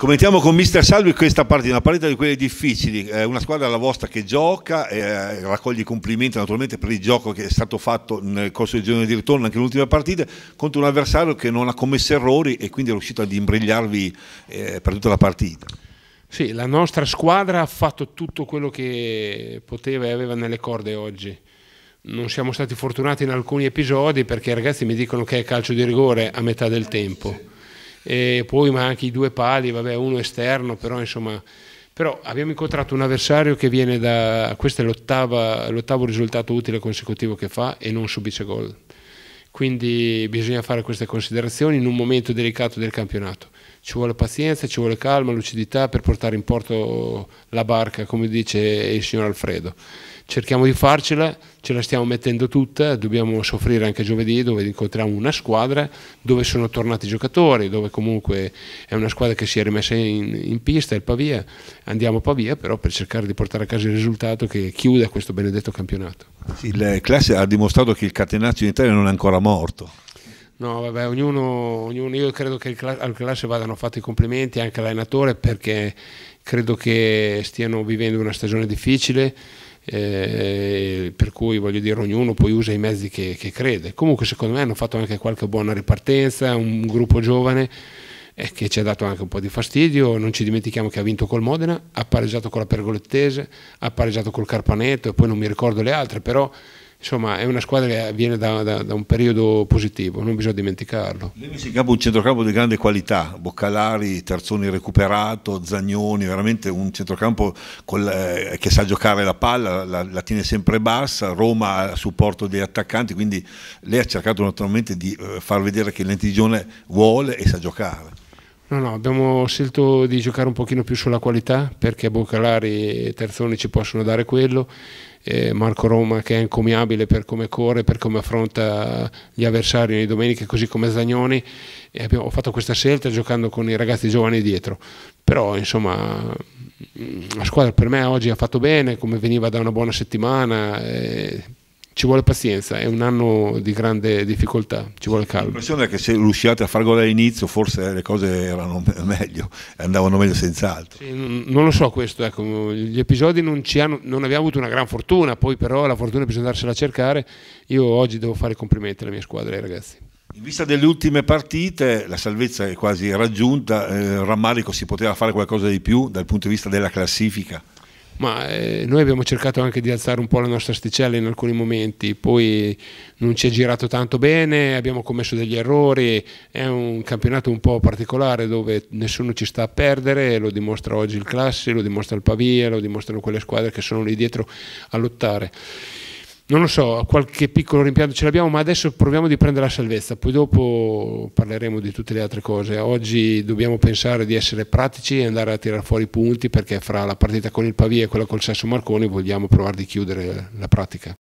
Commentiamo con Mister Salvi questa partita, una partita di quelle difficili, eh, una squadra la vostra che gioca, eh, raccoglie complimenti naturalmente per il gioco che è stato fatto nel corso del giorno di ritorno, anche l'ultima partita, contro un avversario che non ha commesso errori e quindi è riuscito ad imbrigliarvi eh, per tutta la partita. Sì, la nostra squadra ha fatto tutto quello che poteva e aveva nelle corde oggi. Non siamo stati fortunati in alcuni episodi perché i ragazzi mi dicono che è calcio di rigore a metà del tempo e poi ma anche i due pali, vabbè, uno esterno, però insomma però abbiamo incontrato un avversario che viene da questo è l'ottavo risultato utile consecutivo che fa e non subisce gol quindi bisogna fare queste considerazioni in un momento delicato del campionato. Ci vuole pazienza, ci vuole calma, lucidità per portare in porto la barca, come dice il signor Alfredo. Cerchiamo di farcela, ce la stiamo mettendo tutta, dobbiamo soffrire anche giovedì dove incontriamo una squadra dove sono tornati i giocatori, dove comunque è una squadra che si è rimessa in, in pista, il Pavia. Andiamo a Pavia però per cercare di portare a casa il risultato che chiuda questo benedetto campionato. Il classe ha dimostrato che il catenaccio in Italia non è ancora morto. No, vabbè, ognuno, ognuno io credo che al classe vadano fatti i complimenti anche all'allenatore perché credo che stiano vivendo una stagione difficile. Eh, per cui voglio dire ognuno poi usa i mezzi che, che crede comunque secondo me hanno fatto anche qualche buona ripartenza un gruppo giovane eh, che ci ha dato anche un po' di fastidio, non ci dimentichiamo che ha vinto col Modena, ha pareggiato con la Pergolettese, ha pareggiato col Carpaneto e poi non mi ricordo le altre, però insomma è una squadra che viene da, da, da, un periodo positivo, non bisogna dimenticarlo. Levi si chiama un centrocampo di grande qualità, Boccalari, Terzoni recuperato, Zagnoni, veramente un centrocampo col, eh, che sa giocare la palla, la, la, tiene sempre bassa, Roma a supporto degli attaccanti, quindi lei ha cercato naturalmente di eh, far vedere che l'entigione vuole e sa giocare. No, no, abbiamo scelto di giocare un pochino più sulla qualità perché Boccalari e Terzoni ci possono dare quello, eh, Marco Roma che è encomiabile per come corre, per come affronta gli avversari nei domeniche, così come Zagnoni, e abbiamo fatto questa scelta giocando con i ragazzi giovani dietro, però insomma la squadra per me oggi ha fatto bene, come veniva da una buona settimana. Eh, ci vuole pazienza, è un anno di grande difficoltà, ci vuole calma. L'impressione è che se riusciate a far gol all'inizio forse le cose erano meglio, andavano meglio senz'altro. Sì, non lo so questo, ecco. gli episodi non, ci hanno, non, abbiamo avuto una gran fortuna, poi però la fortuna bisogna andarsela a cercare, io oggi devo fare i complimenti alla mia squadra, e eh, ai ragazzi. In vista delle ultime partite, la salvezza è quasi raggiunta, il eh, rammarico si poteva fare qualcosa di più dal punto di vista della classifica? ma eh, noi abbiamo cercato anche di alzare un po' la nostra sticella in alcuni momenti, poi non ci è girato tanto bene, abbiamo commesso degli errori, è un campionato un po' particolare dove nessuno ci sta a perdere, lo dimostra oggi il Classi, lo dimostra il Pavia, lo dimostrano quelle squadre che sono lì dietro a lottare non lo so, qualche piccolo rimpianto ce l'abbiamo, ma adesso proviamo di prendere la salvezza, poi dopo parleremo di tutte le altre cose. Oggi dobbiamo pensare di essere pratici e andare a tirare fuori i punti perché fra la partita con il Pavia e quella col Sasso Marconi vogliamo provare di chiudere la pratica.